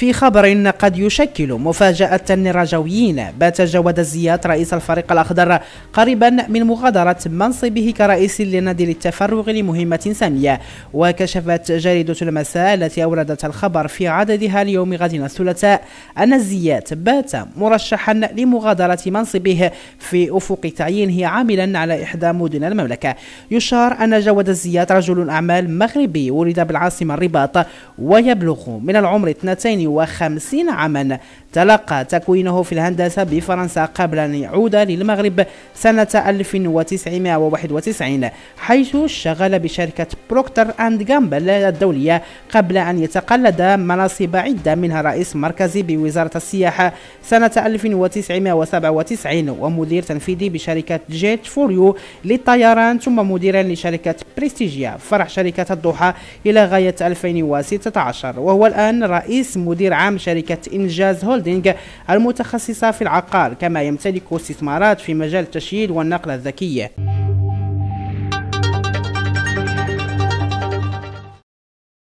في خبر قد يشكل مفاجأة للرجويين بات جواد الزيات رئيس الفريق الأخضر قريبا من مغادرة منصبه كرئيس لنادي للتفرغ لمهمة سامية وكشفت جريدة المساء التي أوردت الخبر في عددها اليوم غد الثلاثاء أن الزيات بات مرشحا لمغادرة منصبه في أفق تعيينه عاملا على إحدى مدن المملكة يشار أن جواد الزيات رجل أعمال مغربي ولد بالعاصمة الرباط ويبلغ من العمر 22 وخمسين عاما تلقى تكوينه في الهندسة بفرنسا قبل أن يعود للمغرب سنة 1991 حيث اشتغل بشركة بروكتر أند جامبل الدولية قبل أن يتقلد مناصب عدة منها رئيس مركزي بوزارة السياحة سنة 1997 ومدير تنفيذي بشركة جيت فوريو للطيران ثم مديرا لشركة بريستيجيا فرع شركة الضحى إلى غاية 2016 وهو الآن رئيس مدير مدير عام شركة إنجاز هولدينغ المتخصصة في العقار كما يمتلك استثمارات في مجال التشييد والنقل الذكي